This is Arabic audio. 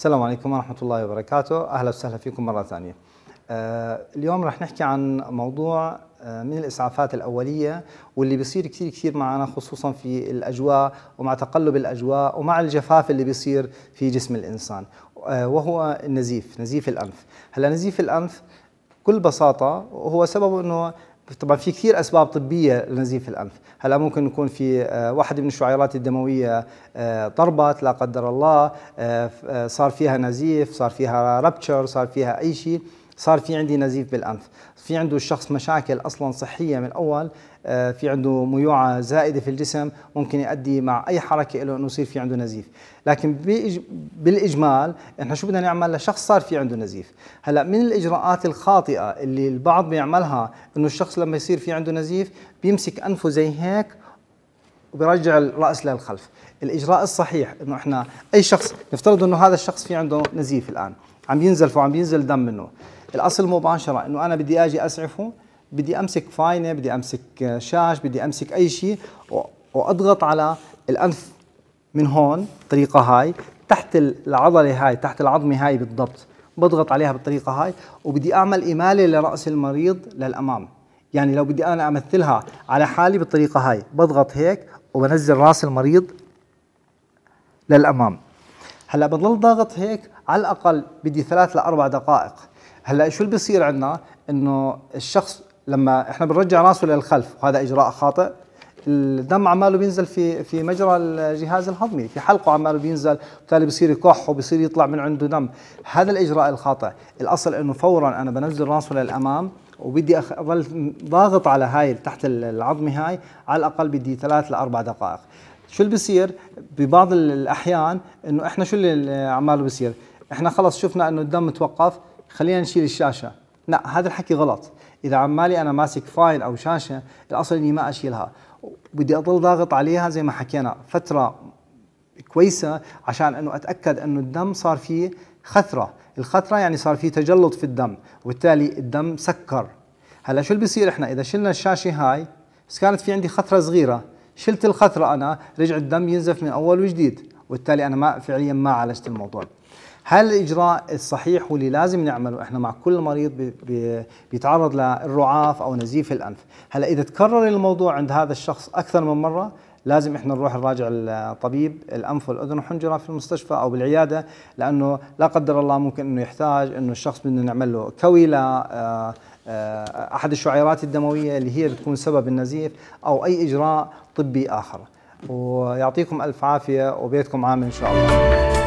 السلام عليكم ورحمة الله وبركاته أهلا وسهلا فيكم مرة ثانية آه، اليوم رح نحكي عن موضوع آه، من الإسعافات الأولية واللي بيصير كثير كثير معنا خصوصا في الأجواء ومع تقلب الأجواء ومع الجفاف اللي بيصير في جسم الإنسان آه، وهو النزيف نزيف الأنف هلا نزيف الأنف بكل بساطة هو سببه أنه طبعا في كثير اسباب طبيه لنزيف الانف، هلا ممكن يكون في آه، واحد من الشعيرات الدمويه آه، طربت لا قدر الله آه، صار فيها نزيف، صار فيها ربتشر، صار فيها اي شيء، صار في عندي نزيف بالانف في عنده الشخص مشاكل اصلا صحيه من الاول آه، في عنده ميوعه زائده في الجسم ممكن يؤدي مع اي حركه له انه يصير في عنده نزيف لكن بالاجمال احنا شو بدنا نعمل لشخص صار في عنده نزيف هلا من الاجراءات الخاطئه اللي البعض بيعملها انه الشخص لما يصير في عنده نزيف بيمسك انفه زي هيك وبيرجع الراس للخلف الاجراء الصحيح انه احنا اي شخص نفترض انه هذا الشخص في عنده نزيف الان عم ينزل عم ينزل دم منه الاصل مباشره انه انا بدي اجي اسعفه بدي امسك فاينه بدي امسك شاش بدي امسك اي شيء واضغط على الانف من هون طريقة هاي تحت العضله هاي تحت العظمه هاي بالضبط بضغط عليها بالطريقه هاي وبدي اعمل اماله لراس المريض للامام يعني لو بدي انا امثلها على حالي بالطريقه هاي بضغط هيك وبنزل راس المريض للامام هلا بضل ضاغط هيك على الاقل بدي ثلاث لاربع دقائق هلا شو اللي بيصير عندنا انه الشخص لما احنا بنرجع راسه للخلف وهذا اجراء خاطئ الدم عماله بينزل في في مجرى الجهاز الهضمي في حلقه عماله بينزل وبالتالي بصير يكح وبصير يطلع من عنده دم هذا الاجراء الخاطئ الاصل انه فورا انا بنزل راسه للامام وبدي اظل ضاغط على هاي تحت العظمه هاي على الاقل بدي ثلاث لاربع دقائق شو اللي بصير ببعض الاحيان انه احنا شو اللي عماله بصير احنا خلص شفنا انه الدم توقف خلينا نشيل الشاشه لا هذا الحكي غلط اذا عمالي انا ماسك فايل او شاشه الاصل اني ما اشيلها بدي اضل ضاغط عليها زي ما حكينا فتره كويسه عشان انه اتاكد انه الدم صار فيه خثره الخثره يعني صار فيه تجلط في الدم وبالتالي الدم سكر هلا شو اللي بصير احنا اذا شلنا الشاشه هاي بس كانت في عندي خثره صغيره شلت الخثره انا رجع الدم ينزف من اول وجديد وبالتالي انا ما فعليا ما عالجت الموضوع هل الاجراء الصحيح واللي لازم نعمله احنا مع كل مريض بيتعرض للرعاف او نزيف الانف هلا اذا تكرر الموضوع عند هذا الشخص اكثر من مره لازم احنا نروح نراجع الطبيب الانف والاذن والحنجره في المستشفى او بالعياده لانه لا قدر الله ممكن انه يحتاج انه الشخص بدنا نعمل له كوي ل آه، آه، احد الشعيرات الدمويه اللي هي بتكون سبب النزيف او اي اجراء طبي اخر ويعطيكم ألف عافية وبيتكم عام إن شاء الله